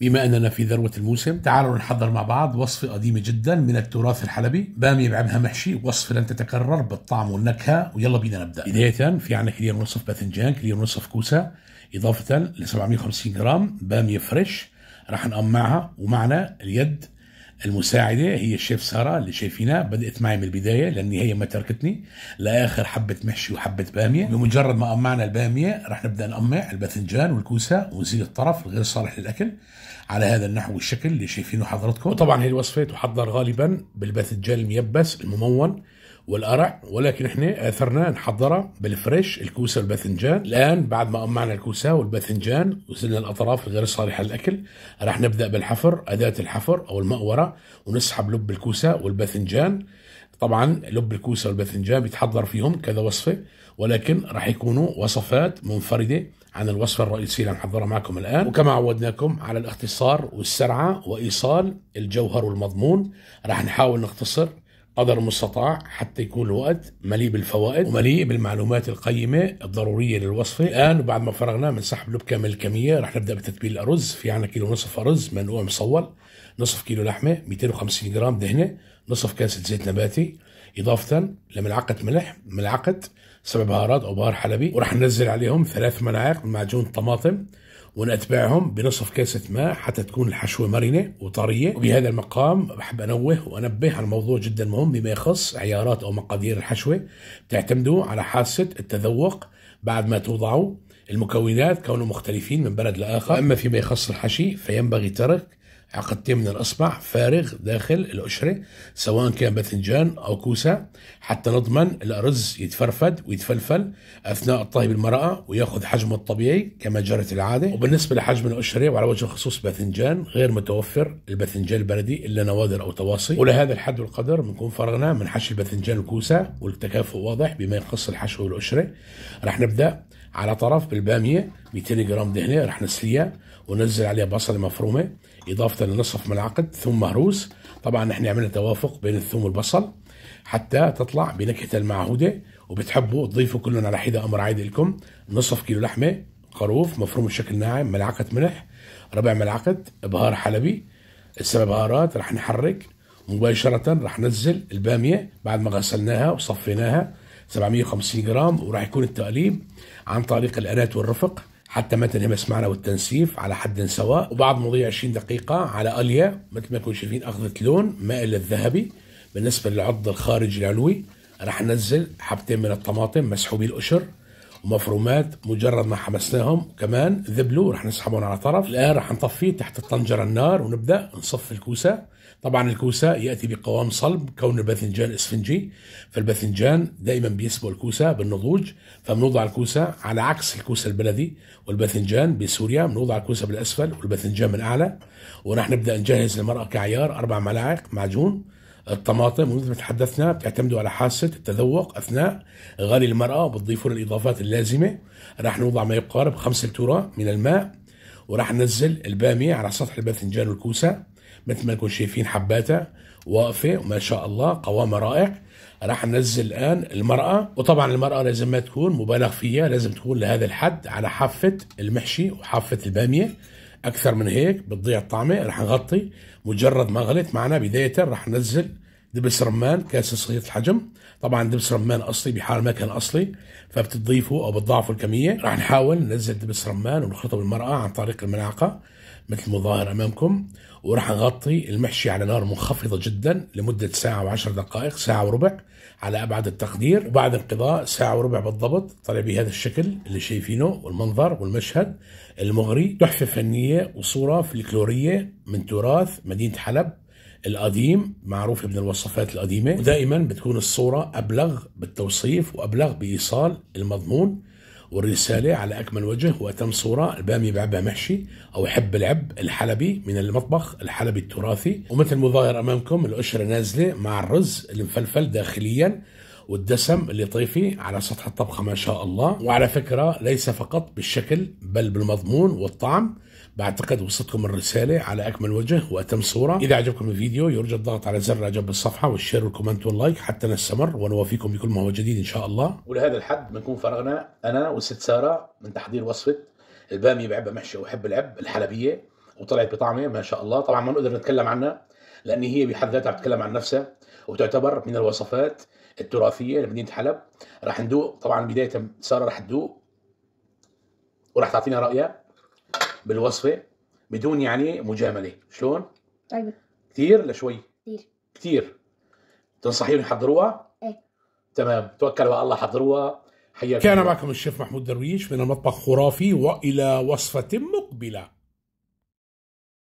بما اننا في ذروه الموسم تعالوا نحضر مع بعض وصفه قديمه جدا من التراث الحلبي باميه بعمها محشي وصفه لن تتكرر بالطعم والنكهه ويلا بينا نبدا بدايه في عندنا كيلو ونصف باذنجان كيلو ونصف كوسه اضافه ل 750 جرام باميه فريش راح نقمعها ومعنا اليد المساعده هي الشيف ساره اللي شايفينها بدات معي من البدايه للنهايه ما تركتني لاخر حبه محشي وحبه باميه بمجرد ما قمعنا الباميه رح نبدا نقمع الباذنجان والكوسه ونزيل الطرف الغير صالح للاكل على هذا النحو والشكل اللي شايفينه حضراتكم وطبعا هي الوصفه تحضر غالبا بالباذنجان الميبس الممون والقرع ولكن احنا اثرنا نحضرها بالفريش الكوسه والباذنجان الان بعد ما قمعنا الكوسه والباذنجان وزلنا الاطراف غير صالحه للاكل راح نبدا بالحفر اداه الحفر او المقوره ونسحب لب الكوسه والباذنجان طبعا لب الكوسه والباذنجان بيتحضر فيهم كذا وصفه ولكن راح يكونوا وصفات منفرده عن الوصفه الرئيسيه اللي نحضرها معكم الان وكما عودناكم على الاختصار والسرعه وايصال الجوهر والمضمون راح نحاول نختصر قدر المستطاع حتى يكون الوقت مليء بالفوائد ومليء بالمعلومات القيمة الضرورية للوصفة الآن وبعد ما فرغناه من سحب لب كامل الكمية رح نبدأ بتتبيل الأرز في عنا كيلو نصف أرز منقوع مصول نصف كيلو لحمة 250 جرام دهنة نصف كاسة زيت نباتي اضافه لملعقه ملح ملعقه سبع بهارات او بهار حلبي وراح ننزل عليهم ثلاث ملاعق معجون طماطم ونتبعهم بنصف كاسة ماء حتى تكون الحشوة مرنة وطرية وبهذا المقام بحب أنوه وأنبه على موضوع جدا مهم بما يخص عيارات أو مقادير الحشوة تعتمدوا على حاسة التذوق بعد ما توضعوا المكونات كونوا مختلفين من بلد لآخر أما فيما يخص الحشي فينبغي ترك عقدتين من الأصبع فارغ داخل القشرة سواء كان باذنجان أو كوسة حتى نضمن الأرز يتفرفد ويتفلفل أثناء الطهي بالمرقة ويأخذ حجمه الطبيعي كما جرت العادة وبالنسبة لحجم القشرة وعلى وجه الخصوص باذنجان غير متوفر الباذنجان البلدي إلا نوادر أو تواصي ولهذا الحد والقدر بنكون فرغنا من حشو الباذنجان الكوسة والتكافؤ واضح بما يخص الحشو والقشرة رح نبدأ على طرف بالباميه 200 جرام دهنه راح نسليها وننزل عليها بصله مفرومه اضافه لنصف ملعقه ثوم مهروس طبعا نحن عملنا توافق بين الثوم والبصل حتى تطلع بنكهه المعهوده وبتحبوا تضيفوا كلهم على حده امر عادي لكم نصف كيلو لحمه خروف مفروم بشكل ناعم ملعقه ملح ربع ملعقه بهار حلبي السبع بهارات راح نحرك مباشره راح ننزل الباميه بعد ما غسلناها وصفيناها 750 جرام وراح يكون التقليب عن طريق القناة والرفق حتى ما تنهمس معنا والتنسيف على حد سواء وبعد مضي 20 دقيقة على أليا مثل ما كنتم شايفين أخذت لون مائل للذهبي بالنسبة للعض الخارجي العلوي راح ننزل حبتين من الطماطم مسحوبي القشر ومفرومات مجرد ما حمسناهم كمان ذبلوا رح نسحبهم على طرف الان رح نطفي تحت الطنجره النار ونبدا نصف الكوسه طبعا الكوسه ياتي بقوام صلب كون الباذنجان اسفنجي فالباذنجان دائما بيسبق الكوسه بالنضوج فبنوضع الكوسه على عكس الكوسه البلدي والباذنجان بسوريا بنوضع الكوسه بالاسفل والباذنجان من اعلى ورح نبدا نجهز المراه كعيار اربع ملاعق معجون الطماطم ومثل ما تحدثنا بتعتمدوا على حاسه التذوق اثناء غلي المراه بتضيفوا الاضافات اللازمه راح نوضع ما يقارب خمسة لتره من الماء وراح ننزل الباميه على سطح الباذنجان والكوسه مثل ما نكون شايفين حباتها واقفه وما شاء الله قوامها رائع راح ننزل الان المراه وطبعا المراه لازم ما تكون مبالغ فيها لازم تكون لهذا الحد على حافه المحشي وحافه الباميه اكثر من هيك بتضيع الطعمه رح نغطي مجرد ما غلط معنا بدايه رح ننزل دبس رمان كاسة صغيرة الحجم طبعا دبس رمان اصلي بحال ما كان اصلي فبتضيفه او بتضاعفه الكميه راح نحاول ننزل دبس رمان ونخلطه بالمرقه عن طريق الملعقه مثل المظاهر امامكم وراح نغطي المحشي على نار منخفضه جدا لمده ساعه وعشر دقائق ساعه وربع على ابعد التقدير وبعد انقضاء ساعه وربع بالضبط طلع بهذا الشكل اللي شايفينه والمنظر والمشهد المغري تحفه فنيه وصوره فلكلوريه من تراث مدينه حلب القديم معروفه من الوصفات القديمة ودائما بتكون الصورة أبلغ بالتوصيف وأبلغ بإيصال المضمون والرسالة على أكمل وجه وأتم صورة البامي بعبها محشي أو حب العب الحلبي من المطبخ الحلبي التراثي ومثل مظاهر أمامكم القشرة نازلة مع الرز المفلفل داخليا والدسم اللي طيفي على سطح الطبخة ما شاء الله وعلى فكرة ليس فقط بالشكل بل بالمضمون والطعم بعتقد وصلتكم الرسالة على أكمل وجه وأتم صورة إذا عجبكم الفيديو يرجى الضغط على زر إعجاب بالصفحة والشير والكومنت واللايك حتى نستمر ونوافيكم بكل ما هو جديد إن شاء الله ولهذا الحد بنكون فرغنا أنا والست سارة من تحضير وصفة البامية بعبة محشي وحب العب الحلبية وطلعت بطعمة ما شاء الله طبعا ما نقدر نتكلم عنها لأن هي بحد ذاتها بتتكلم عن نفسها وتعتبر من الوصفات التراثيه لمدينه حلب راح ندوق طبعا بدايه ساره راح تدوق وراح تعطينا رايها بالوصفه بدون يعني مجامله شلون طيب كثير لشوي كثير كثير تنصحيهم يحضروها ايه تمام توكلوا على الله حضروها حياكم كان معكم الشيف محمود درويش من المطبخ خرافي والى وصفه مقبله